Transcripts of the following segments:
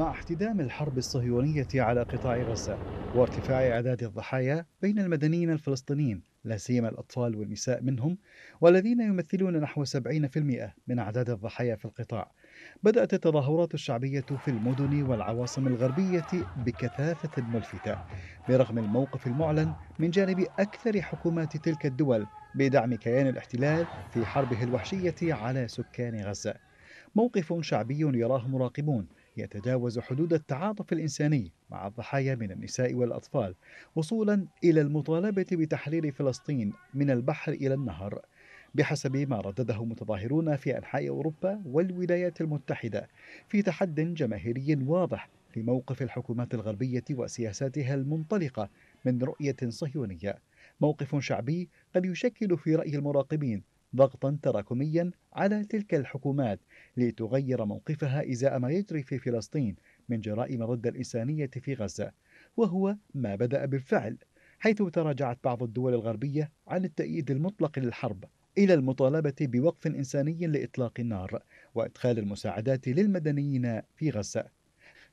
مع احتدام الحرب الصهيونية على قطاع غزة وارتفاع أعداد الضحايا بين المدنيين الفلسطينيين لا سيما الأطفال والنساء منهم والذين يمثلون نحو 70% من أعداد الضحايا في القطاع بدأت التظاهرات الشعبية في المدن والعواصم الغربية بكثافة ملفتة برغم الموقف المعلن من جانب أكثر حكومات تلك الدول بدعم كيان الاحتلال في حربه الوحشية على سكان غزة موقف شعبي يراه مراقبون يتجاوز حدود التعاطف الإنساني مع الضحايا من النساء والأطفال وصولا إلى المطالبة بتحرير فلسطين من البحر إلى النهر بحسب ما ردده متظاهرون في أنحاء أوروبا والولايات المتحدة في تحد جماهيري واضح لموقف الحكومات الغربية وسياساتها المنطلقة من رؤية صهيونية موقف شعبي قد يشكل في رأي المراقبين ضغطا تراكميا على تلك الحكومات لتغير موقفها إزاء ما يجري في فلسطين من جرائم ضد الإنسانية في غزة وهو ما بدأ بالفعل حيث تراجعت بعض الدول الغربية عن التأييد المطلق للحرب إلى المطالبة بوقف إنساني لإطلاق النار وإدخال المساعدات للمدنيين في غزة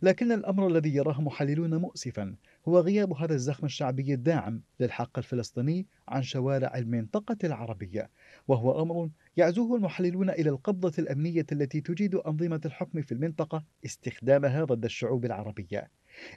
لكن الأمر الذي يراه محللون مؤسفا هو غياب هذا الزخم الشعبي الداعم للحق الفلسطيني عن شوارع المنطقة العربية وهو أمر يعزوه المحللون إلى القبضة الأمنية التي تجيد أنظمة الحكم في المنطقة استخدامها ضد الشعوب العربية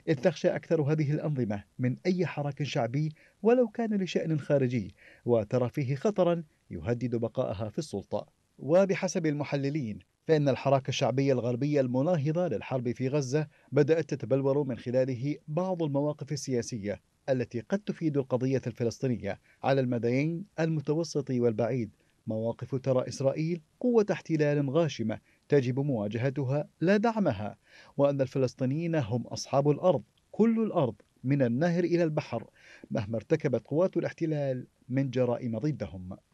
إذ تخشى أكثر هذه الأنظمة من أي حراك شعبي ولو كان لشأن خارجي وترى فيه خطرا يهدد بقائها في السلطة وبحسب المحللين فإن الحراك الشعبية الغربية المناهضة للحرب في غزة بدأت تتبلور من خلاله بعض المواقف السياسية التي قد تفيد القضية الفلسطينية على المديين المتوسط والبعيد مواقف ترى إسرائيل قوة احتلال غاشمة تجب مواجهتها لا دعمها وأن الفلسطينيين هم أصحاب الأرض كل الأرض من النهر إلى البحر مهما ارتكبت قوات الاحتلال من جرائم ضدهم